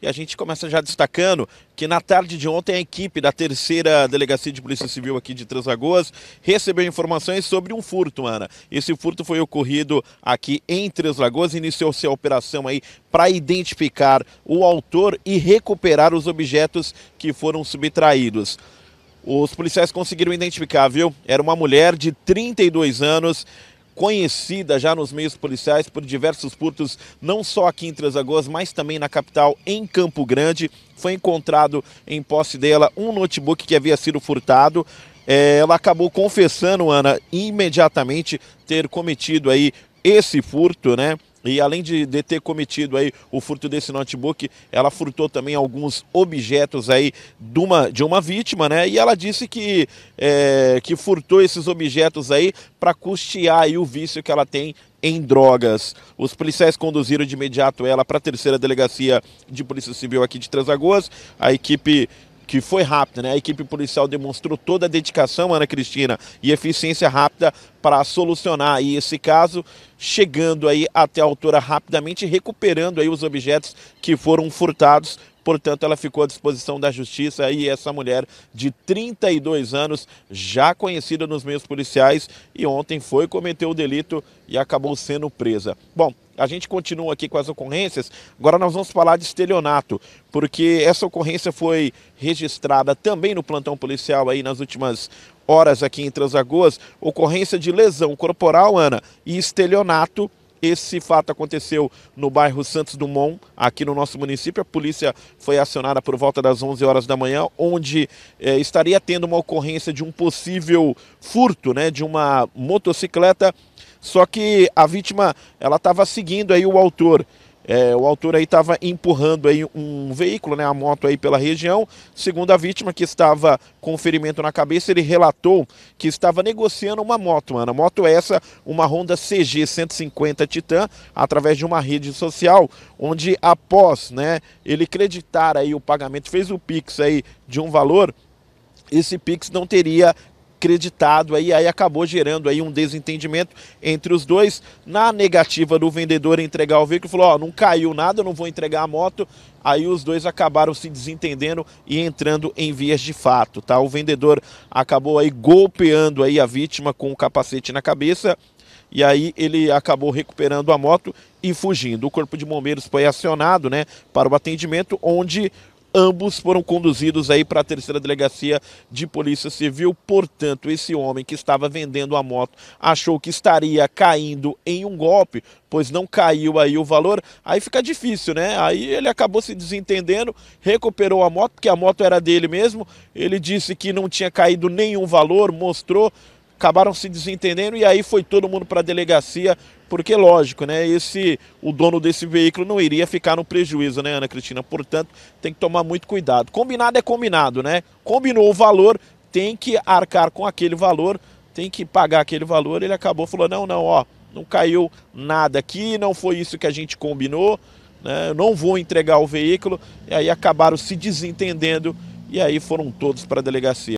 E a gente começa já destacando que na tarde de ontem a equipe da terceira delegacia de Polícia Civil aqui de Transagoas recebeu informações sobre um furto, Ana. Esse furto foi ocorrido aqui em Três Lagoas, iniciou-se a operação aí para identificar o autor e recuperar os objetos que foram subtraídos. Os policiais conseguiram identificar, viu? Era uma mulher de 32 anos conhecida já nos meios policiais por diversos furtos, não só aqui em Três Lagoas, mas também na capital, em Campo Grande. Foi encontrado em posse dela um notebook que havia sido furtado é, ela acabou confessando, Ana, imediatamente ter cometido aí esse furto, né? E além de, de, ter cometido aí o furto desse notebook, ela furtou também alguns objetos aí de uma, de uma vítima, né? E ela disse que, é, que furtou esses objetos aí para custear aí o vício que ela tem em drogas. Os policiais conduziram de imediato ela para a terceira delegacia de Polícia Civil aqui de Três Lagoas. A equipe que foi rápida, né? A equipe policial demonstrou toda a dedicação, Ana Cristina, e eficiência rápida para solucionar aí esse caso, chegando aí até a altura rapidamente, recuperando aí os objetos que foram furtados portanto, ela ficou à disposição da justiça e essa mulher de 32 anos, já conhecida nos meios policiais, e ontem foi cometeu o delito e acabou sendo presa. Bom, a gente continua aqui com as ocorrências. Agora nós vamos falar de estelionato, porque essa ocorrência foi registrada também no plantão policial aí nas últimas horas aqui em Transagoas, ocorrência de lesão corporal, Ana, e estelionato esse fato aconteceu no bairro Santos Dumont, aqui no nosso município. A polícia foi acionada por volta das 11 horas da manhã, onde eh, estaria tendo uma ocorrência de um possível furto né, de uma motocicleta. Só que a vítima ela estava seguindo aí o autor. É, o autor aí estava empurrando aí um veículo, né, a moto aí pela região. Segundo a vítima, que estava com ferimento na cabeça, ele relatou que estava negociando uma moto, mano, Moto é essa, uma Honda CG 150 Titan, através de uma rede social, onde após, né, ele creditar aí o pagamento, fez o Pix aí de um valor, esse Pix não teria creditado aí, aí acabou gerando aí um desentendimento entre os dois. Na negativa do vendedor entregar o veículo, falou, ó, oh, não caiu nada, não vou entregar a moto. Aí os dois acabaram se desentendendo e entrando em vias de fato, tá? O vendedor acabou aí golpeando aí a vítima com o capacete na cabeça e aí ele acabou recuperando a moto e fugindo. O corpo de bombeiros foi acionado, né, para o atendimento, onde Ambos foram conduzidos aí para a terceira delegacia de polícia civil. Portanto, esse homem que estava vendendo a moto achou que estaria caindo em um golpe, pois não caiu aí o valor. Aí fica difícil, né? Aí ele acabou se desentendendo, recuperou a moto, porque a moto era dele mesmo. Ele disse que não tinha caído nenhum valor, mostrou acabaram se desentendendo e aí foi todo mundo para a delegacia, porque lógico, né? Esse o dono desse veículo não iria ficar no prejuízo, né, Ana Cristina? Portanto, tem que tomar muito cuidado. Combinado é combinado, né? Combinou o valor, tem que arcar com aquele valor, tem que pagar aquele valor. Ele acabou falou: "Não, não, ó, não caiu nada aqui, não foi isso que a gente combinou, né? Eu não vou entregar o veículo". E aí acabaram se desentendendo e aí foram todos para a delegacia.